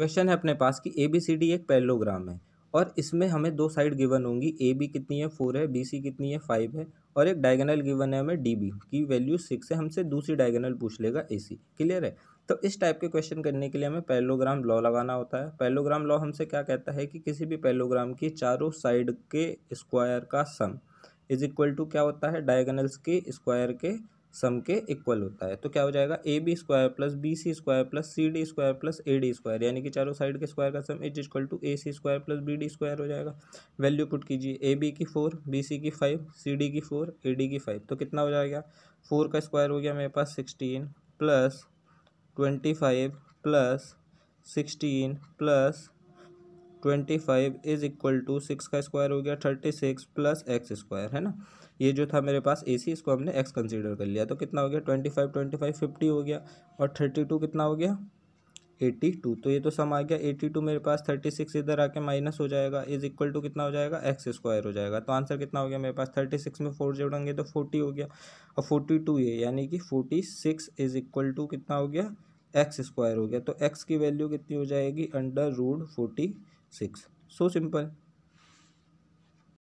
question है अपने पास कि ए बी सी डी एक पेलोग्राम है और इसमें हमें दो साइड गिवन होंगी ए बी कितनी है फोर है बी सी कितनी है फाइव है और एक डायगनल गिवन है हमें डी बी की वैल्यू सिक्स है हमसे दूसरी डायगनल पूछ लेगा ए सी क्लियर है तो इस टाइप के क्वेश्चन करने के लिए हमें पैलोग्राम लॉ लगाना होता है पैलोग्राम लॉ हमसे क्या कहता है कि किसी भी पैलोग्राम की चारों साइड के स्क्वायर का सम इज इक्वल टू क्या होता है डायगनल्स के स्क्वायर के सम के इक्वल होता है तो क्या हो जाएगा A B square plus B C square plus C D square plus A D square यानी कि चारों साइड के स्क्वायर का sum is equal to A C square plus B D square हो जाएगा वैल्यू पुट कीजिए ए बी की four B C की फाइव सी डी की फोर ए डी की फाइव तो कितना हो जाएगा फोर का स्क्वायर हो गया मेरे पास sixteen plus twenty five plus sixteen plus twenty five is equal to six का स्क्वायर हो गया thirty six plus X square है ना ये जो था मेरे पास ए सी इसको हमने एक्स कंसीडर कर लिया तो कितना हो गया twenty five twenty five fifty हो गया और थर्टी टू कितना हो गया एट्टी टू तो ये तो सम आ गया एट्टी टू मेरे पास थर्टी सिक्स इधर आके माइनस हो जाएगा इज इक्वल टू कितना हो जाएगा एक्स स्क्वायर हो जाएगा तो आंसर कितना हो गया मेरे पास थर्टी सिक्स में फोर जोड़ेंगे तो फोर्टी हो गया और फोर्टी टू ये यानी कि forty six is equal to कितना हो गया एक्स स्क्वायर हो गया तो एक्स की वैल्यू कितनी हो जाएगी under root forty six so simple